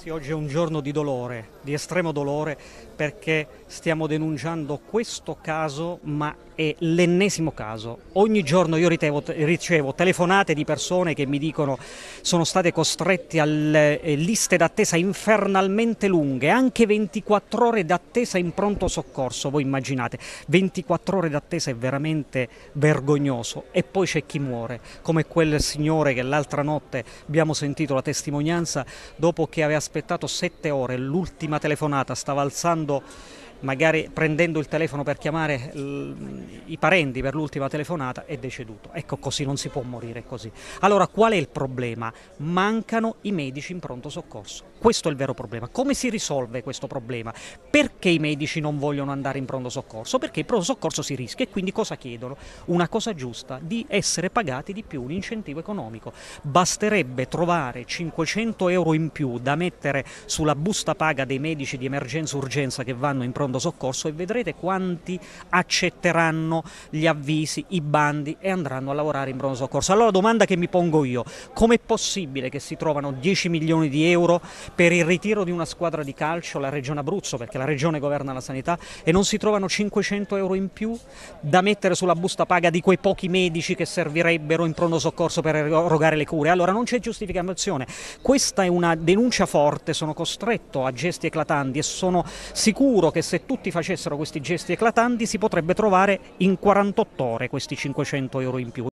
Sì, oggi è un giorno di dolore, di estremo dolore, perché stiamo denunciando questo caso, ma è l'ennesimo caso. Ogni giorno io ritevo, ricevo telefonate di persone che mi dicono sono state costrette a eh, liste d'attesa infernalmente lunghe, anche 24 ore d'attesa in pronto soccorso, voi immaginate. 24 ore d'attesa è veramente vergognoso. E poi c'è chi muore, come quel signore che l'altra notte abbiamo sentito la testimonianza dopo che aveva aspettato sette ore, l'ultima telefonata, stava alzando magari prendendo il telefono per chiamare i parenti per l'ultima telefonata, è deceduto. Ecco, così non si può morire così. Allora, qual è il problema? Mancano i medici in pronto soccorso. Questo è il vero problema. Come si risolve questo problema? Perché i medici non vogliono andare in pronto soccorso? Perché il pronto soccorso si rischia e quindi cosa chiedono? Una cosa giusta, di essere pagati di più, un incentivo economico. Basterebbe trovare 500 euro in più da mettere sulla busta paga dei medici di emergenza-urgenza che vanno in pronto pronto soccorso e vedrete quanti accetteranno gli avvisi, i bandi e andranno a lavorare in pronto soccorso. Allora domanda che mi pongo io, com'è possibile che si trovano 10 milioni di euro per il ritiro di una squadra di calcio, la Regione Abruzzo, perché la Regione governa la sanità, e non si trovano 500 euro in più da mettere sulla busta paga di quei pochi medici che servirebbero in pronto soccorso per erogare le cure? Allora non c'è giustificazione, questa è una denuncia forte, sono costretto a gesti eclatanti e sono sicuro che se se tutti facessero questi gesti eclatanti si potrebbe trovare in 48 ore questi 500 euro in più